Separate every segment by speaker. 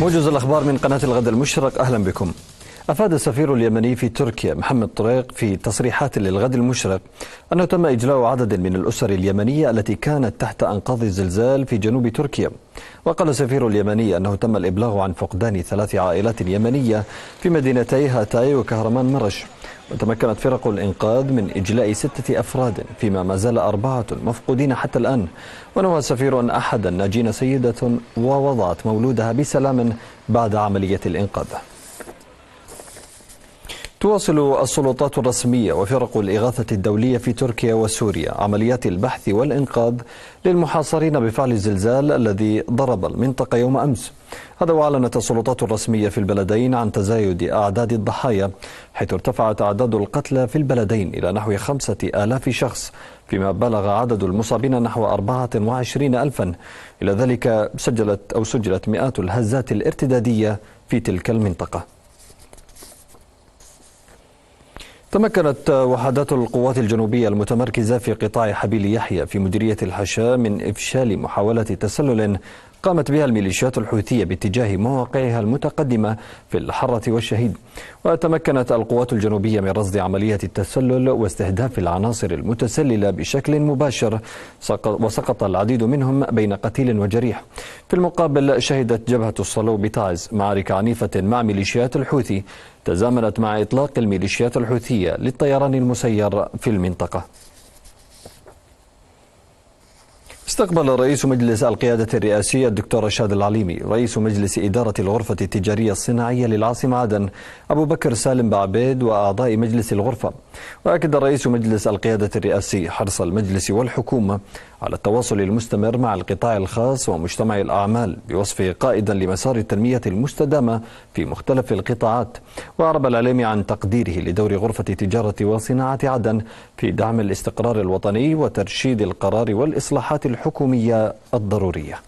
Speaker 1: موجز الأخبار من قناة الغد المشرق أهلا بكم أفاد السفير اليمني في تركيا محمد طريق في تصريحات للغد المشرق أنه تم إجلاء عدد من الأسر اليمنية التي كانت تحت أنقاض الزلزال في جنوب تركيا وقال السفير اليمني أنه تم الإبلاغ عن فقدان ثلاث عائلات يمنية في مدينتي هاتاي وكهرمان مرش وتمكنت فرق الإنقاذ من إجلاء ستة أفراد فيما ما زال أربعة مفقودين حتى الآن ونوى سفير أحد الناجين سيدة ووضعت مولودها بسلام بعد عملية الإنقاذ تواصل السلطات الرسمية وفرق الإغاثة الدولية في تركيا وسوريا عمليات البحث والإنقاذ للمحاصرين بفعل الزلزال الذي ضرب المنطقة يوم أمس هذا وأعلنت السلطات الرسمية في البلدين عن تزايد أعداد الضحايا حيث ارتفعت أعداد القتلى في البلدين إلى نحو خمسة آلاف شخص فيما بلغ عدد المصابين نحو وعشرين ألفا إلى ذلك سجلت أو سجلت مئات الهزات الارتدادية في تلك المنطقة تمكنت وحدات القوات الجنوبية المتمركزة في قطاع حبيل يحيى في مديرية الحشاة من إفشال محاولة تسلل قامت بها الميليشيات الحوثية باتجاه مواقعها المتقدمة في الحرة والشهيد وتمكنت القوات الجنوبية من رصد عملية التسلل واستهداف العناصر المتسللة بشكل مباشر وسقط العديد منهم بين قتيل وجريح في المقابل شهدت جبهة الصلو بتعز معارك عنيفة مع ميليشيات الحوثي تزامنت مع إطلاق الميليشيات الحوثية للطيران المسير في المنطقة استقبل رئيس مجلس القيادة الرئاسية الدكتور رشاد العليمي رئيس مجلس إدارة الغرفة التجارية الصناعية للعاصمة عدن أبو بكر سالم بعبيد وأعضاء مجلس الغرفة وأكد رئيس مجلس القيادة الرئاسي حرص المجلس والحكومة على التواصل المستمر مع القطاع الخاص ومجتمع الأعمال بوصفه قائدا لمسار التنمية المستدامة في مختلف القطاعات وأعرب العلمي عن تقديره لدور غرفة تجارة وصناعة عدن في دعم الاستقرار الوطني وترشيد القرار والإصلاحات الحكومية الضرورية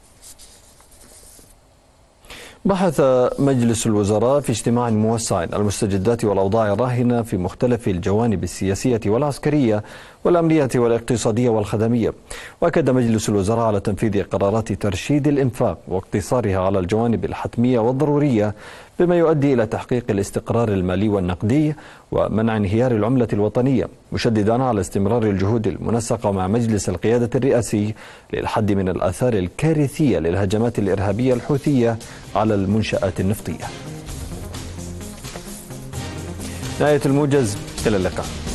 Speaker 1: بحث مجلس الوزراء في اجتماع موسع المستجدات والأوضاع الراهنة في مختلف الجوانب السياسية والعسكرية والأمنية والاقتصادية والخدمية وأكد مجلس الوزراء على تنفيذ قرارات ترشيد الإنفاق واقتصارها على الجوانب الحتمية والضرورية بما يؤدي إلى تحقيق الاستقرار المالي والنقدي ومنع انهيار العملة الوطنية مشددا على استمرار الجهود المنسقة مع مجلس القيادة الرئاسي للحد من الآثار الكارثية للهجمات الإرهابية الحوثية على المنشآت النفطية نهاية الموجز إلى اللقاء